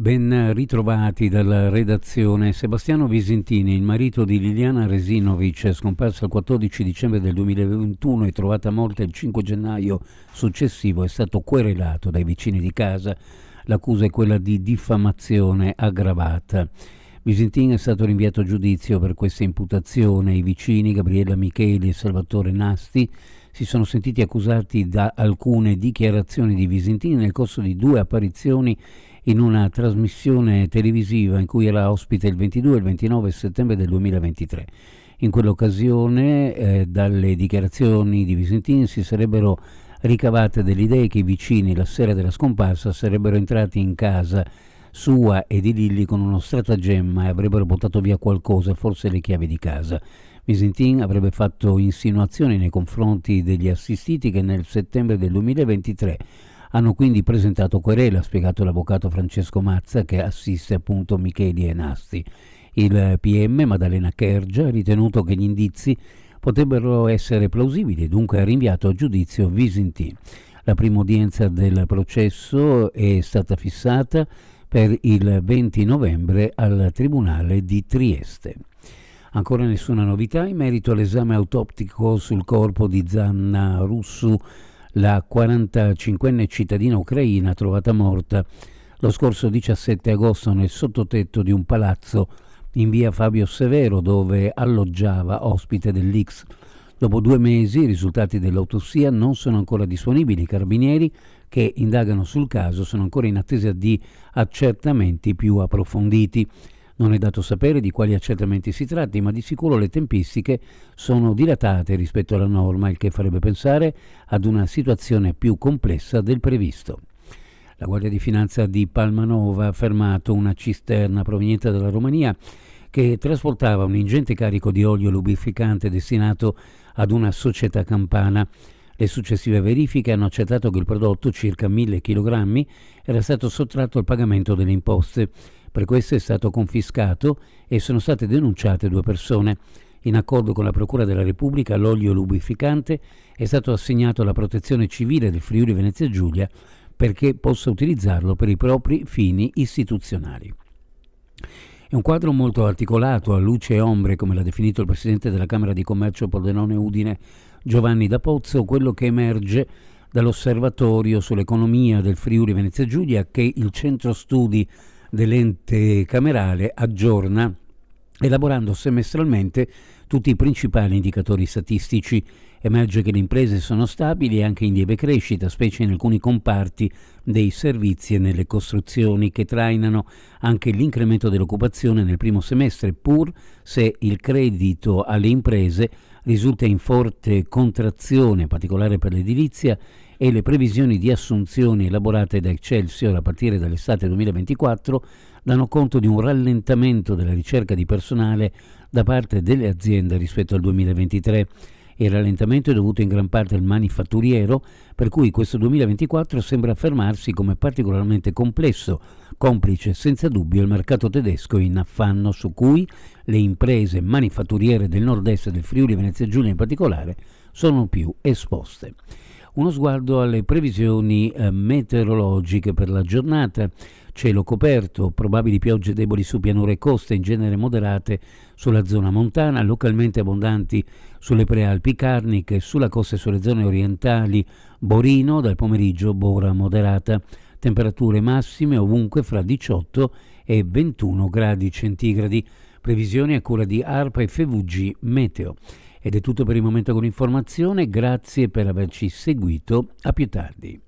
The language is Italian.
Ben ritrovati dalla redazione Sebastiano Visentini, il marito di Liliana Resinovic, scomparsa il 14 dicembre del 2021 e trovata morta il 5 gennaio successivo, è stato querelato dai vicini di casa. L'accusa è quella di diffamazione aggravata. Visentini è stato rinviato a giudizio per questa imputazione. I vicini Gabriella Micheli e Salvatore Nasti si sono sentiti accusati da alcune dichiarazioni di Visentini nel corso di due apparizioni in una trasmissione televisiva in cui era ospite il 22 e il 29 settembre del 2023. In quell'occasione eh, dalle dichiarazioni di Visentin si sarebbero ricavate delle idee che i vicini la sera della scomparsa sarebbero entrati in casa sua e di Lilli con uno stratagemma e avrebbero buttato via qualcosa, forse le chiavi di casa. Visentin avrebbe fatto insinuazioni nei confronti degli assistiti che nel settembre del 2023 hanno quindi presentato querela, ha spiegato l'avvocato Francesco Mazza che assiste appunto Micheli e Nasti. Il PM Maddalena Kergia ha ritenuto che gli indizi potrebbero essere plausibili e dunque ha rinviato a giudizio Visinti. La prima udienza del processo è stata fissata per il 20 novembre al Tribunale di Trieste. Ancora nessuna novità in merito all'esame autoptico sul corpo di Zanna Russu la 45enne cittadina ucraina trovata morta lo scorso 17 agosto nel sottotetto di un palazzo in via Fabio Severo dove alloggiava ospite dell'X. Dopo due mesi i risultati dell'autossia non sono ancora disponibili. I carabinieri che indagano sul caso sono ancora in attesa di accertamenti più approfonditi. Non è dato sapere di quali accertamenti si tratti, ma di sicuro le tempistiche sono dilatate rispetto alla norma, il che farebbe pensare ad una situazione più complessa del previsto. La Guardia di Finanza di Palmanova ha fermato una cisterna proveniente dalla Romania che trasportava un ingente carico di olio lubrificante destinato ad una società campana. Le successive verifiche hanno accettato che il prodotto, circa 1000 kg, era stato sottratto al pagamento delle imposte. Per questo è stato confiscato e sono state denunciate due persone. In accordo con la Procura della Repubblica, l'olio lubrificante è stato assegnato alla protezione civile del Friuli Venezia Giulia perché possa utilizzarlo per i propri fini istituzionali. È un quadro molto articolato, a luce e ombre, come l'ha definito il presidente della Camera di Commercio Pordenone Udine Giovanni da Pozzo, quello che emerge dall'osservatorio sull'economia del Friuli Venezia Giulia che il centro studi dell'ente camerale aggiorna elaborando semestralmente tutti i principali indicatori statistici. Emerge che le imprese sono stabili e anche in lieve crescita, specie in alcuni comparti dei servizi e nelle costruzioni, che trainano anche l'incremento dell'occupazione nel primo semestre, pur se il credito alle imprese risulta in forte contrazione, in particolare per l'edilizia, e le previsioni di assunzioni elaborate da Excelsior a partire dall'estate 2024 danno conto di un rallentamento della ricerca di personale da parte delle aziende rispetto al 2023 e il rallentamento è dovuto in gran parte al manifatturiero, per cui questo 2024 sembra affermarsi come particolarmente complesso, complice senza dubbio il mercato tedesco in affanno su cui le imprese manifatturiere del nord-est del Friuli Venezia Giulia in particolare sono più esposte uno sguardo alle previsioni eh, meteorologiche per la giornata. Cielo coperto, probabili piogge deboli su pianure e coste, in genere moderate sulla zona montana, localmente abbondanti sulle prealpi carniche, sulla costa e sulle zone orientali, Borino, dal pomeriggio Bora moderata. Temperature massime ovunque fra 18 e 21 gradi centigradi. Previsioni a cura di ARPA e FVG Meteo. Ed è tutto per il momento con l'informazione, grazie per averci seguito, a più tardi.